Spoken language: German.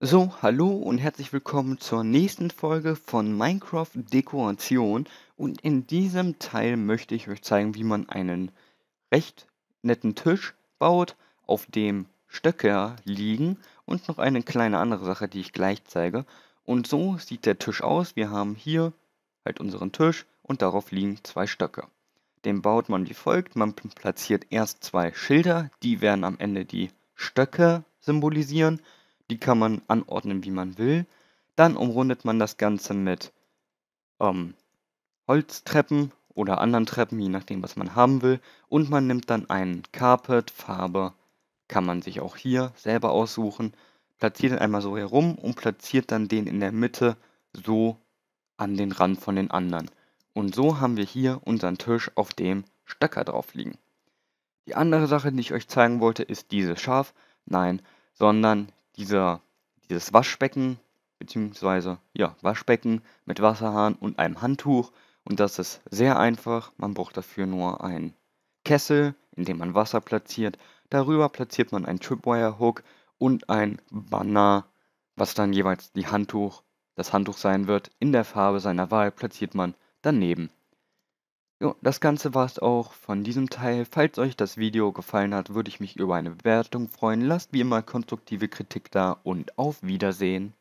So, hallo und herzlich willkommen zur nächsten Folge von Minecraft Dekoration und in diesem Teil möchte ich euch zeigen, wie man einen recht netten Tisch baut, auf dem Stöcker liegen und noch eine kleine andere Sache, die ich gleich zeige. Und so sieht der Tisch aus. Wir haben hier halt unseren Tisch und darauf liegen zwei Stöcke. Den baut man wie folgt. Man platziert erst zwei Schilder, die werden am Ende die Stöcke symbolisieren die kann man anordnen, wie man will. Dann umrundet man das Ganze mit ähm, Holztreppen oder anderen Treppen, je nachdem, was man haben will. Und man nimmt dann einen Carpet, Farbe, kann man sich auch hier selber aussuchen. Platziert den einmal so herum und platziert dann den in der Mitte so an den Rand von den anderen. Und so haben wir hier unseren Tisch, auf dem Stöcker drauf liegen. Die andere Sache, die ich euch zeigen wollte, ist dieses Schaf. Nein, sondern dieser, dieses Waschbecken, beziehungsweise ja, Waschbecken mit Wasserhahn und einem Handtuch. Und das ist sehr einfach. Man braucht dafür nur einen Kessel, in dem man Wasser platziert. Darüber platziert man einen Tripwire-Hook und ein Banner, was dann jeweils die Handtuch, das Handtuch sein wird. In der Farbe seiner Wahl platziert man daneben. Jo, das Ganze war es auch von diesem Teil. Falls euch das Video gefallen hat, würde ich mich über eine Bewertung freuen. Lasst wie immer konstruktive Kritik da und auf Wiedersehen.